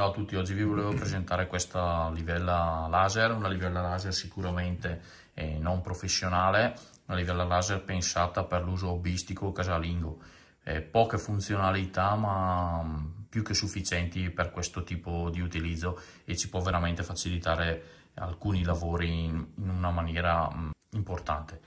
Ciao a tutti, oggi vi volevo presentare questa livella laser, una livella laser sicuramente eh, non professionale, una livella laser pensata per l'uso hobbistico casalingo. Eh, poche funzionalità ma mm, più che sufficienti per questo tipo di utilizzo e ci può veramente facilitare alcuni lavori in, in una maniera mm, importante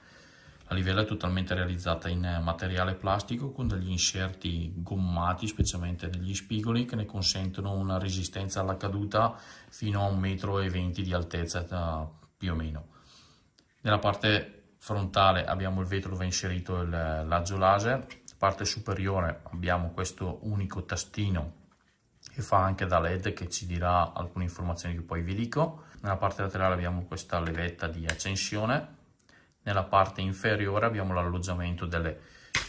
livello è totalmente realizzata in eh, materiale plastico con degli inserti gommati, specialmente degli spigoli, che ne consentono una resistenza alla caduta fino a 1,20 m di altezza eh, più o meno. Nella parte frontale abbiamo il vetro dove è inserito il, eh, l'aggio laser, nella parte superiore abbiamo questo unico tastino che fa anche da led che ci dirà alcune informazioni che poi vi dico. Nella parte laterale abbiamo questa levetta di accensione nella parte inferiore abbiamo l'alloggiamento delle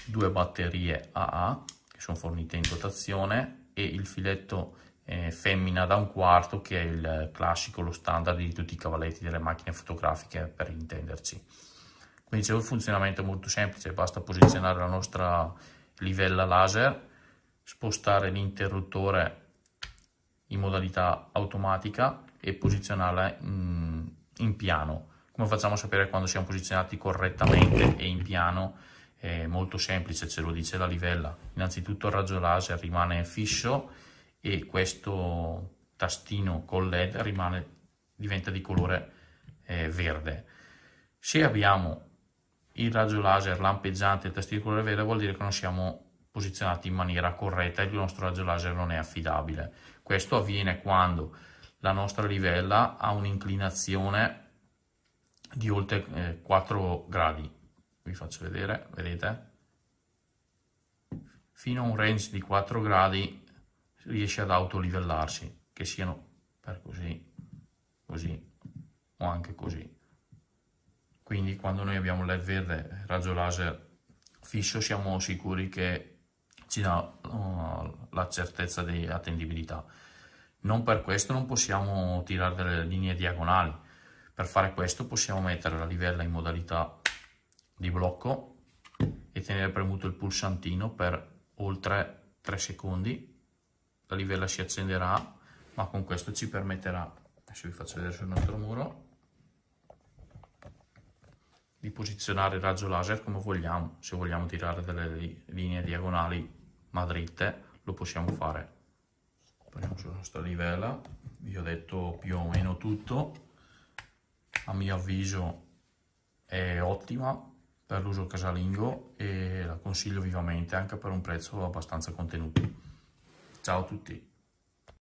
due batterie AA che sono fornite in dotazione e il filetto eh, femmina da un quarto che è il classico, lo standard di tutti i cavalletti delle macchine fotografiche per intenderci. Come dicevo il funzionamento è molto semplice, basta posizionare la nostra livella laser, spostare l'interruttore in modalità automatica e posizionarla in, in piano come facciamo a sapere quando siamo posizionati correttamente e in piano? È molto semplice, ce lo dice la livella. Innanzitutto il raggio laser rimane fisso e questo tastino con led rimane, diventa di colore eh, verde. Se abbiamo il raggio laser lampeggiante e il tastino di colore verde vuol dire che non siamo posizionati in maniera corretta e il nostro raggio laser non è affidabile. Questo avviene quando la nostra livella ha un'inclinazione di oltre eh, 4 gradi. Vi faccio vedere, vedete? Fino a un range di 4 gradi riesce ad autolivellarsi, che siano per così, così o anche così. Quindi quando noi abbiamo LED verde, raggio laser fisso, siamo sicuri che ci dà uh, la certezza di attendibilità. Non per questo non possiamo tirare delle linee diagonali, per fare questo possiamo mettere la livella in modalità di blocco e tenere premuto il pulsantino per oltre 3 secondi. La livella si accenderà, ma con questo ci permetterà, adesso vi faccio vedere sul nostro muro, di posizionare il raggio laser come vogliamo. Se vogliamo tirare delle linee diagonali ma dritte, lo possiamo fare. Prendiamo sulla nostra livella, vi ho detto più o meno tutto a mio avviso è ottima per l'uso casalingo e la consiglio vivamente anche per un prezzo abbastanza contenuto. Ciao a tutti!